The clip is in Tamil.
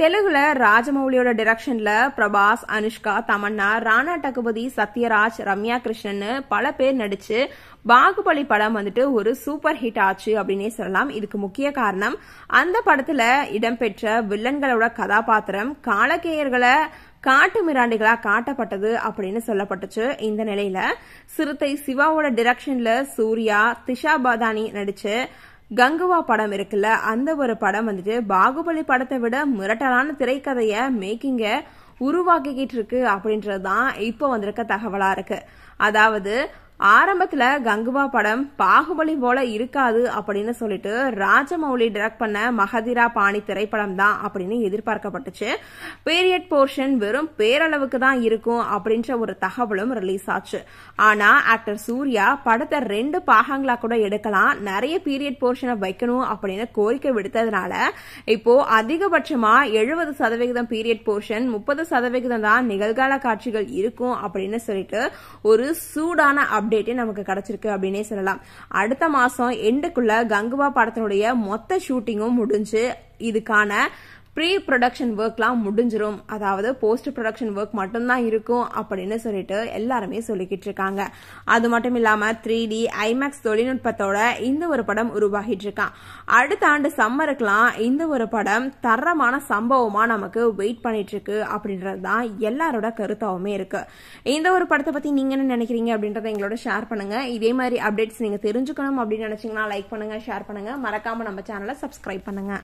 தெலுங்குல ராஜமௌலியோட டிரெக்ஷன்ல பிரபாஸ் அனுஷ்கா தமன்னா ராணா டகுபதி சத்யராஜ் ரம்யா கிருஷ்ணன் பல பேர் நடிச்சு பாகுபலி படம் வந்துட்டு ஒரு சூப்பர் ஹிட் ஆச்சு அப்படின்னே சொல்லலாம் இதுக்கு முக்கிய காரணம் அந்த படத்துல இடம்பெற்ற வில்லன்களோட கதாபாத்திரம் காலக்கேயர்களை காட்டு மிராண்டிகளா காட்டப்பட்டது அப்படின்னு சொல்லப்பட்டுச்சு இந்த நிலையில சிறுத்தை சிவாவோட டிரெக்ஷன்ல சூர்யா திஷா பாதானி நடிச்சு கங்குவா படம் இருக்குல்ல அந்த ஒரு படம் வந்துட்டு பாகுபலி படத்தை விட மிரட்டலான திரைக்கதையை மேக்கிங்க உருவாக்கிக்கிட்டு இருக்கு அப்படின்றது தான் இப்போ வந்திருக்க தகவலா இருக்கு அதாவது ஆரம்பத்துல கங்குவா படம் பாகுபலி போல இருக்காது அப்படின்னு சொல்லிட்டு ராஜமௌலி டிரெக்ட் பண்ண மகதிரா பாணி திரைப்படம் தான் அப்படின்னு எதிர்பார்க்கப்பட்டுச்சு பீரியட் போர்ஷன் வெறும் பேரளவுக்கு தான் இருக்கும் அப்படின்ற ஒரு தகவலும் ரிலீஸ் ஆச்சு ஆனா ஆக்டர் சூர்யா படத்தை ரெண்டு பாகங்களா கூட எடுக்கலாம் நிறைய பீரியட் போர்ஷனை வைக்கணும் அப்படின்னு கோரிக்கை விடுத்ததுனால இப்போ அதிகபட்சமா எழுபது சதவிகிதம் பீரியட் போர்ஷன் முப்பது சதவிகிதம் தான் நிகழ்கால காட்சிகள் இருக்கும் அப்படின்னு சொல்லிட்டு ஒரு சூடான அப்டேட்டே நமக்கு கிடைச்சிருக்கு அப்படின்னே சொல்லலாம் அடுத்த மாசம் எண்டுக்குள்ள கங்குவா படத்தினுடைய மொத்த ஷூட்டிங்கும் முடிஞ்சு இதுக்கான ப்ரீ ப்ரொடக்ஷன் ஒர்க்லாம் முடிஞ்சிரும் அதாவது போஸ்ட் ப்ரொடக்ஷன் ஒர்க் மட்டும்தான் இருக்கும் அப்படின்னு சொல்லிட்டு எல்லாருமே சொல்லிக்கிட்டு இருக்காங்க அது மட்டும் இல்லாமல் த்ரீ டி ஐமேக்ஸ் தொழில்நுட்பத்தோட இந்த ஒரு படம் உருவாகிட்டு இருக்கான் அடுத்த ஆண்டு சம்மருக்கெலாம் இந்த ஒரு படம் தரமான சம்பவமாக நமக்கு வெயிட் பண்ணிட்டு இருக்கு அப்படின்றது தான் எல்லாரோட கருத்தாகவுமே இருக்கு இந்த ஒரு படத்தை பற்றி நீங்கள் என்ன நினைக்கிறீங்க அப்படின்றத எங்களோட ஷேர் பண்ணுங்க இதே மாதிரி அப்டேட்ஸ் நீங்கள் தெரிஞ்சுக்கணும் அப்படின்னு நினச்சிங்கன்னா லைக் பண்ணுங்க ஷேர் பண்ணுங்க மறக்காம நம்ம சேனலை சப்ஸ்கிரைப் பண்ணுங்க